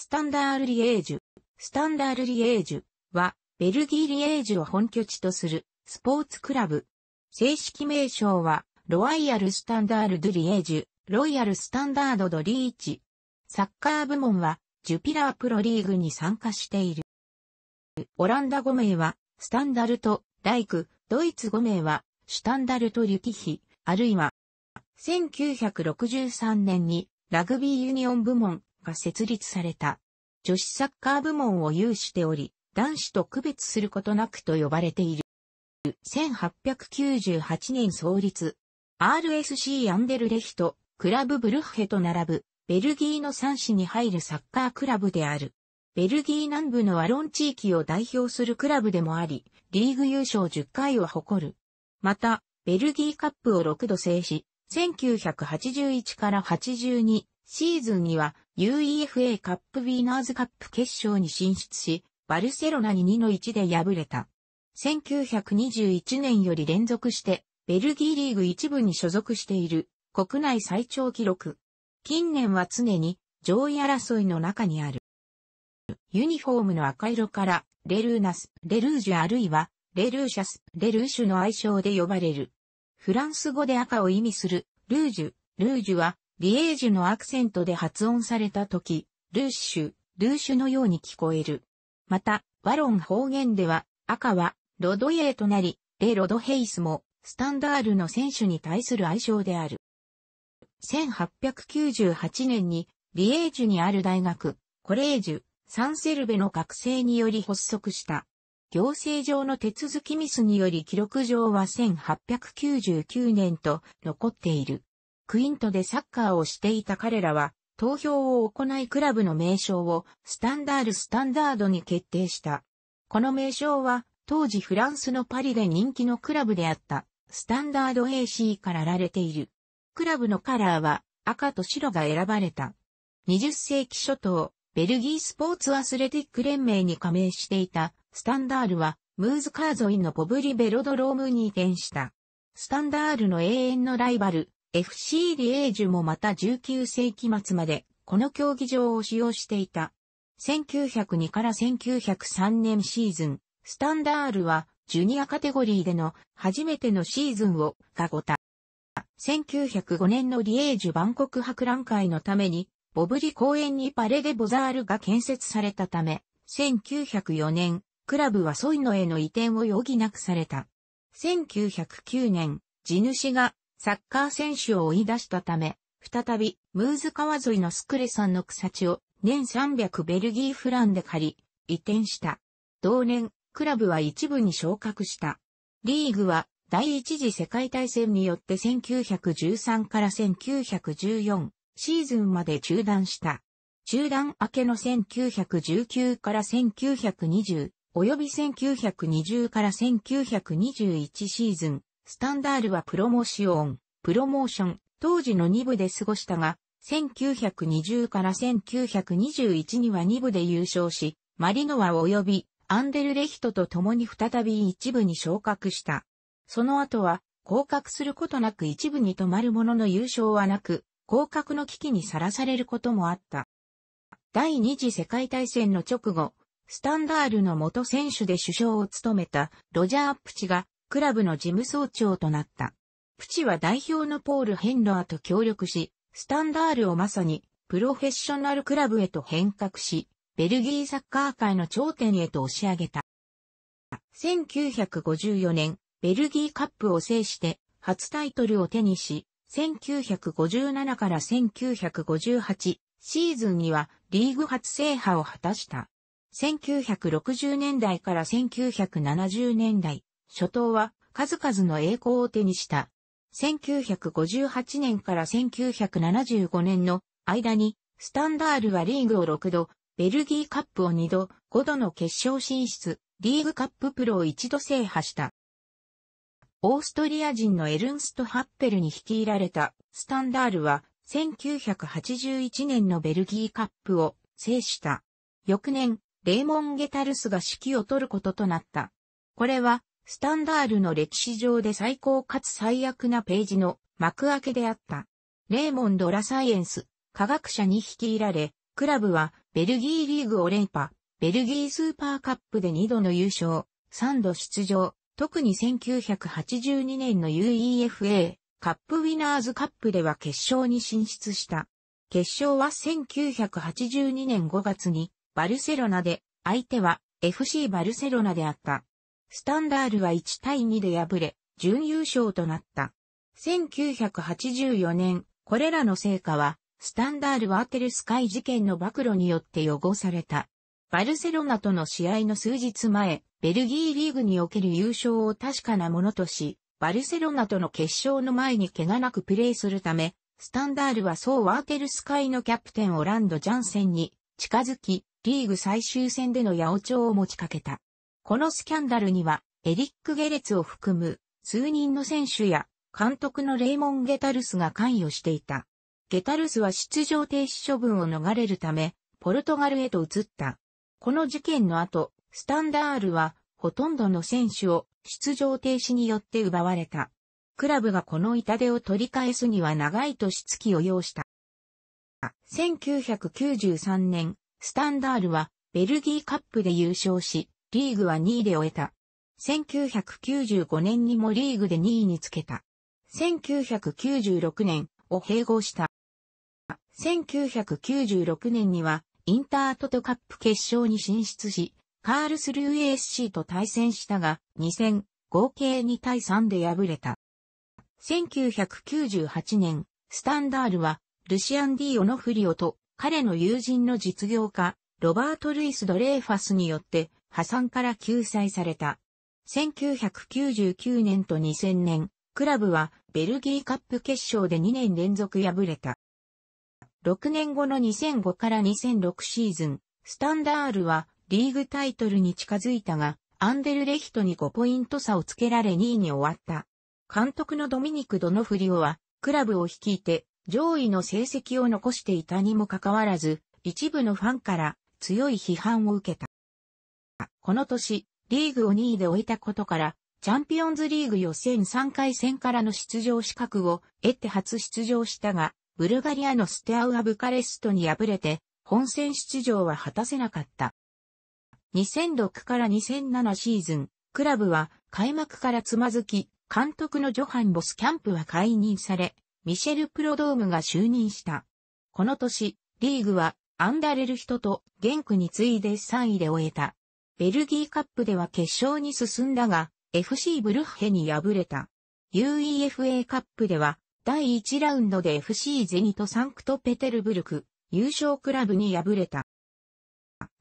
スタンダールリエージュ。スタンダールリエージュは、ベルギーリエージュを本拠地とするスポーツクラブ。正式名称は、ロワイヤル・スタンダール・ドゥ・リエージュ、ロイヤル・スタンダード・ド・リーチ。サッカー部門は、ジュピラープロリーグに参加している。オランダ5名は、スタンダルト、ライク、ドイツ5名は、シュタンダルト・リュキヒ、あるいは、1963年にラグビーユニオン部門が設立された。女子サッカー部門を有しており、男子と区別することなくと呼ばれている。1898年創立。RSC アンデルレヒト、クラブブルッヘと並ぶ、ベルギーの3市に入るサッカークラブである。ベルギー南部のアロン地域を代表するクラブでもあり、リーグ優勝10回を誇る。また、ベルギーカップを6度制し、1981から82、シーズンには UEFA カップウィーナーズカップ決勝に進出し、バルセロナに2の1で敗れた。1921年より連続して、ベルギーリーグ一部に所属している国内最長記録。近年は常に上位争いの中にある。ユニフォームの赤色から、レルーナス、レルージュあるいは、レルーシャス、レルーシュの愛称で呼ばれる。フランス語で赤を意味する、ルージュ、ルージュは、リエージュのアクセントで発音された時、ルーシュ、ルーシュのように聞こえる。また、ワロン方言では、赤は、ロドイエーとなり、レロドヘイスも、スタンダールの選手に対する愛称である。1898年に、リエージュにある大学、コレージュ、サンセルベの学生により発足した。行政上の手続きミスにより記録上は1899年と残っている。クイントでサッカーをしていた彼らは、投票を行いクラブの名称をスタンダールスタンダードに決定した。この名称は当時フランスのパリで人気のクラブであったスタンダード AC からられている。クラブのカラーは赤と白が選ばれた。20世紀初頭、ベルギースポーツアスレティック連盟に加盟していたスタンダールはムーズカーゾインのポブリベロドロームに移転した。スタンダールの永遠のライバル、FC リエージュもまた19世紀末までこの競技場を使用していた。1902から1903年シーズン、スタンダールはジュニアカテゴリーでの初めてのシーズンをがごた。1905年のリエージュ万国博覧会のために、ボブリ公園にパレデ・ボザールが建設されたため、1904年、クラブはソイノへの移転を余儀なくされた。1909年、地主がサッカー選手を追い出したため、再び、ムーズ川沿いのスクレさんの草地を年300ベルギーフランで借り、移転した。同年、クラブは一部に昇格した。リーグは第一次世界大戦によって1913から1914シーズンまで中断した。中断明けの1919から1920及び1920から1921シーズンスタンダールはプロモーション、プロモーション、当時の2部で過ごしたが、1920から1921には2部で優勝し、マリノワ及びアンデルレヒトと共に再び一部に昇格した。その後は、降格することなく一部に止まるものの優勝はなく、降格の危機にさらされることもあった。第二次世界大戦の直後、スタンダールの元選手で首相を務めたロジャー・アップチがクラブの事務総長となった。プチは代表のポール・ヘンロアと協力し、スタンダールをまさにプロフェッショナルクラブへと変革し、ベルギーサッカー界の頂点へと押し上げた。1954年、ベルギーカップを制して初タイトルを手にし、1957から1958シーズンにはリーグ初制覇を果たした。1960年代から1970年代、初頭は数々の栄光を手にした。1958年から1975年の間に、スタンダールはリーグを6度、ベルギーカップを2度、5度の決勝進出、リーグカッププロを1度制覇した。オーストリア人のエルンスト・ハッペルに率いられたスタンダールは1981年のベルギーカップを制した。翌年、レーモン・ゲタルスが指揮を取ることとなった。これはスタンダールの歴史上で最高かつ最悪なページの幕開けであった。レーモンド・ラサイエンス、科学者に率いられ、クラブはベルギーリーグを連覇、ベルギースーパーカップで2度の優勝、3度出場、特に1982年の UEFA カップウィナーズカップでは決勝に進出した。決勝は1982年5月にバルセロナで、相手は FC バルセロナであった。スタンダールは1対2で敗れ、準優勝となった。1984年、これらの成果は、スタンダールワーテルスカイ事件の暴露によって汚された。バルセロナとの試合の数日前、ベルギーリーグにおける優勝を確かなものとし、バルセロナとの決勝の前に怪我なくプレーするため、スタンダールは総ワーテルスカイのキャプテンオランド・ジャンセンに近づき、リーグ最終戦での八王朝を持ちかけた。このスキャンダルには、エリック・ゲレツを含む数人の選手や監督のレイモン・ゲタルスが関与していた。ゲタルスは出場停止処分を逃れるため、ポルトガルへと移った。この事件の後、スタンダールは、ほとんどの選手を出場停止によって奪われた。クラブがこの痛手を取り返すには長い年月を要した。1993年、スタンダールはベルギーカップで優勝し、リーグは2位で終えた。1995年にもリーグで2位につけた。1996年を併合した。1996年にはインタートトカップ決勝に進出し、カールスルー ASC と対戦したが、2戦、合計2対3で敗れた。1998年、スタンダールは、ルシアン・ディ・オノフリオと、彼の友人の実業家、ロバート・ルイス・ドレーファスによって、破産から救済された。1999年と2000年、クラブはベルギーカップ決勝で2年連続敗れた。6年後の2005から2006シーズン、スタンダールはリーグタイトルに近づいたが、アンデルレヒトに5ポイント差をつけられ2位に終わった。監督のドミニク・ドノフリオは、クラブを率いて上位の成績を残していたにもかかわらず、一部のファンから強い批判を受けた。この年、リーグを2位で終えたことから、チャンピオンズリーグ予選3回戦からの出場資格を得て初出場したが、ブルガリアのステアウアブカレストに敗れて、本戦出場は果たせなかった。2006から2007シーズン、クラブは開幕からつまずき、監督のジョハン・ボスキャンプは解任され、ミシェル・プロドームが就任した。この年、リーグはアンダレル人とゲンクに次いで3位で終えた。ベルギーカップでは決勝に進んだが、FC ブルッヘに敗れた。UEFA カップでは、第1ラウンドで FC ゼニとサンクトペテルブルク、優勝クラブに敗れた。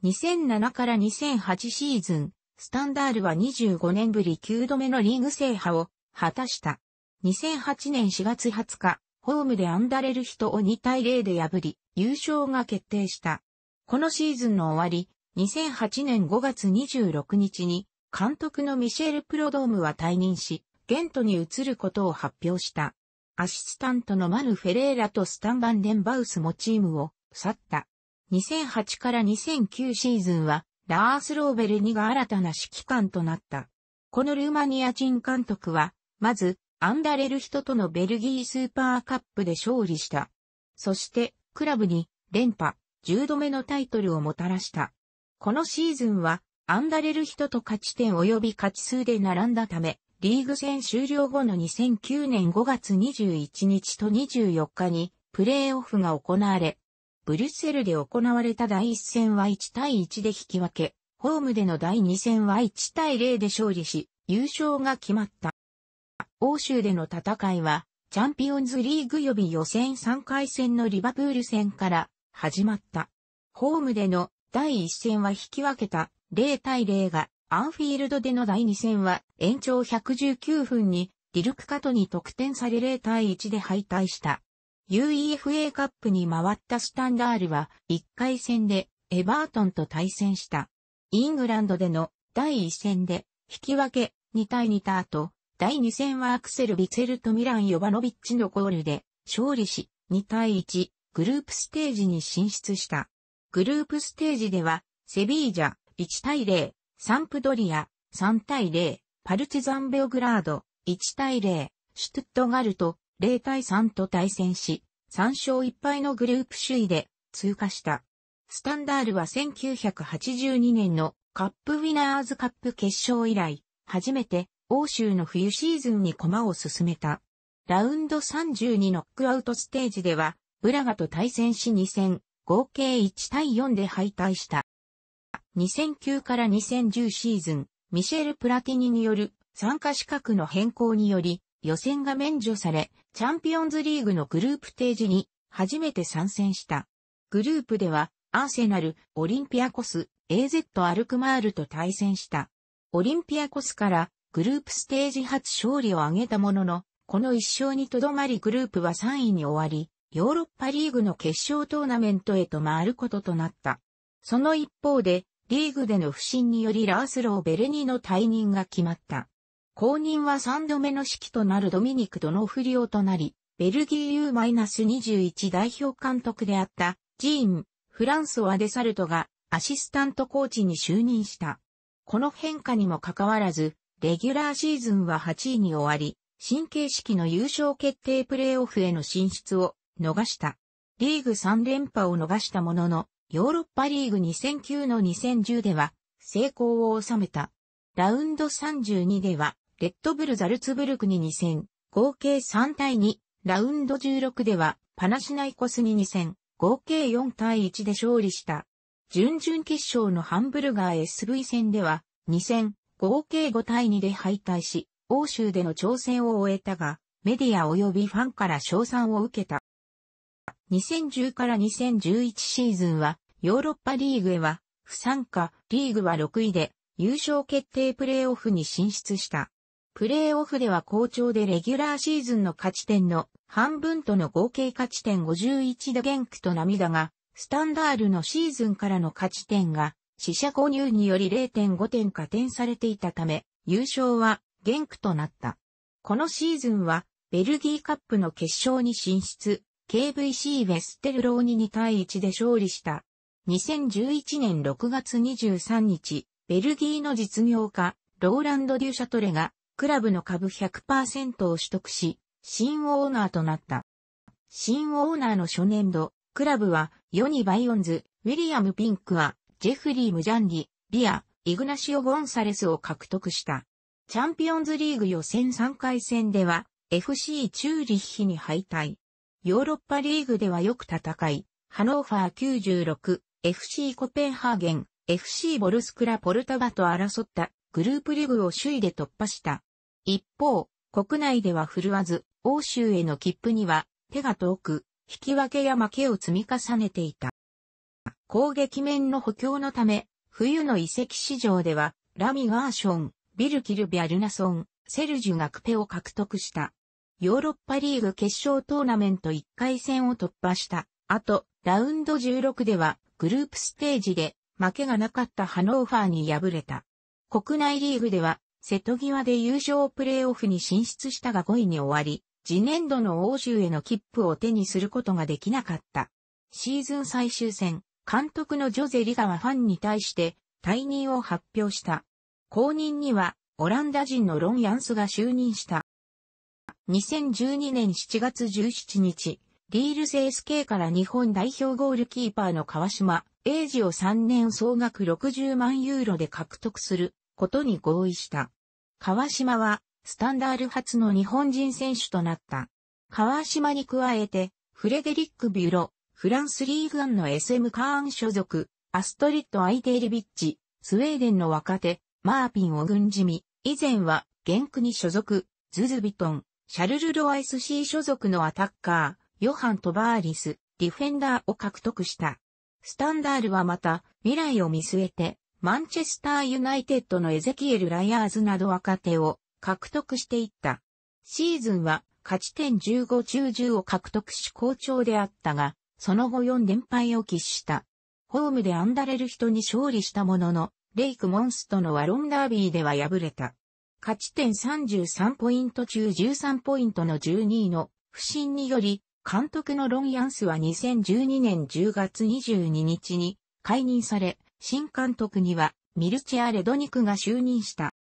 2007から2008シーズン、スタンダールは25年ぶり9度目のリーグ制覇を果たした。2008年4月20日、ホームでアンダレルヒトを2対0で破り、優勝が決定した。このシーズンの終わり、2008年5月26日に監督のミシェル・プロドームは退任し、ゲントに移ることを発表した。アシスタントのマヌ・フェレーラとスタン・バンデンバウスもチームを去った。2008から2009シーズンは、ラース・ローベル2が新たな指揮官となった。このルーマニア人監督は、まず、アンダレル人とのベルギースーパーカップで勝利した。そして、クラブに、連覇、10度目のタイトルをもたらした。このシーズンは、アンダレル人と勝ち点及び勝ち数で並んだため、リーグ戦終了後の2009年5月21日と24日に、プレーオフが行われ、ブリュッセルで行われた第1戦は1対1で引き分け、ホームでの第2戦は1対0で勝利し、優勝が決まった。欧州での戦いは、チャンピオンズリーグ予備予選3回戦のリバプール戦から始まった。ホームでの第1戦は引き分けた0対0が、アンフィールドでの第2戦は延長119分にディルクカトに得点され0対1で敗退した。UEFA カップに回ったスタンダールは1回戦でエバートンと対戦した。イングランドでの第1戦で引き分け2対2た後、第2戦はアクセル・ビツェルとミラン・ヨバノビッチのゴールで勝利し2対1グループステージに進出した。グループステージでは、セビージャ、1対0、サンプドリア、3対0、パルチザンベオグラード、1対0、シュトゥットガルト、0対3と対戦し、3勝1敗のグループ首位で通過した。スタンダールは1982年のカップウィナーズカップ決勝以来、初めて欧州の冬シーズンに駒を進めた。ラウンド32ノックアウトステージでは、ブラガと対戦し2戦、合計1対4で敗退した。2009から2010シーズン、ミシェル・プラティニによる参加資格の変更により予選が免除され、チャンピオンズリーグのグループステに初めて参戦した。グループでは、アーセナル、オリンピアコス、AZ アルクマールと対戦した。オリンピアコスからグループステージ初勝利を挙げたものの、この1勝にとどまりグループは3位に終わり、ヨーロッパリーグの決勝トーナメントへと回ることとなった。その一方で、リーグでの不振によりラースロー・ベレニの退任が決まった。後任は3度目の指揮となるドミニク・ドノフリオとなり、ベルギー U-21 代表監督であった、ジーン・フランソワ・デサルトがアシスタントコーチに就任した。この変化にもかかわらず、レギュラーシーズンは8位に終わり、神経式の優勝決定プレーオフへの進出を逃した。リーグ3連覇を逃したものの、ヨーロッパリーグ2009の2010では、成功を収めた。ラウンド32では、レッドブルザルツブルクに2戦、合計3対2、ラウンド16では、パナシナイコスに2戦、合計4対1で勝利した。準々決勝のハンブルガー SV 戦では、2戦、合計5対2で敗退し、欧州での挑戦を終えたが、メディア及びファンから賞賛を受けた。2010から2011シーズンは、ヨーロッパリーグへは、不参加、リーグは6位で、優勝決定プレーオフに進出した。プレーオフでは好調でレギュラーシーズンの勝ち点の半分との合計勝ち点51で元気クと涙が、スタンダールのシーズンからの勝ち点が、死者購入により0.5点加点されていたため、優勝は元気となった。このシーズンは、ベルギーカップの決勝に進出、KVC ウェステルローに2対1で勝利した。2011年6月23日、ベルギーの実業家、ローランド・デュシャトレが、クラブの株100%を取得し、新オーナーとなった。新オーナーの初年度、クラブは、ヨニ・バイオンズ、ウィリアム・ピンクは、ジェフリー・ムジャンリ、ビア、イグナシオ・ゴンサレスを獲得した。チャンピオンズリーグ予選3回戦では、FC チューリッヒに敗退。ヨーロッパリーグではよく戦い、ハノーファー96、FC コペンハーゲン、FC ボルスクラポルタバと争ったグループリーグを首位で突破した。一方、国内では振るわず、欧州への切符には手が遠く、引き分けや負けを積み重ねていた。攻撃面の補強のため、冬の移籍市場では、ラミ・ガーション、ビル・キルビア・ルナソン、セルジュ・ガクペを獲得した。ヨーロッパリーグ決勝トーナメント1回戦を突破した。あと、ラウンド16では、グループステージで、負けがなかったハノーファーに敗れた。国内リーグでは、瀬戸際で優勝プレーオフに進出したが5位に終わり、次年度の欧州への切符を手にすることができなかった。シーズン最終戦、監督のジョゼ・リガはファンに対して退任を発表した。後任にはオランダ人のロン・ヤンスが就任した。2012年7月17日、リールス SK から日本代表ゴールキーパーの川島、英二を3年総額60万ユーロで獲得することに合意した。川島は、スタンダール初の日本人選手となった。川島に加えて、フレデリック・ビュロ、フランスリーグンの SM カーン所属、アストリッド・アイデールビッチ、スウェーデンの若手、マーピン・オグンジミ、以前は、ゲンクに所属、ズズビトン、シャルル・ロア SC 所属のアタッカー、ヨハン・トバーリス、ディフェンダーを獲得した。スタンダールはまた、未来を見据えて、マンチェスター・ユナイテッドのエゼキエル・ライアーズなど若手を獲得していった。シーズンは、勝ち点15中10を獲得し好調であったが、その後4連敗を喫した。ホームでアンダレル人に勝利したものの、レイク・モンスとのワロンダービーでは敗れた。勝ち点33ポイント中13ポイントの12位の不審により、監督のロン・ヤンスは2012年10月22日に解任され、新監督にはミルチェア・レドニクが就任した。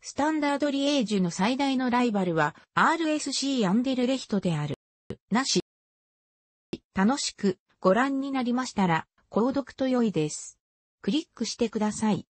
スタンダードリエージュの最大のライバルは RSC アンデルレヒトである。なし。楽しくご覧になりましたら、購読と良いです。クリックしてください。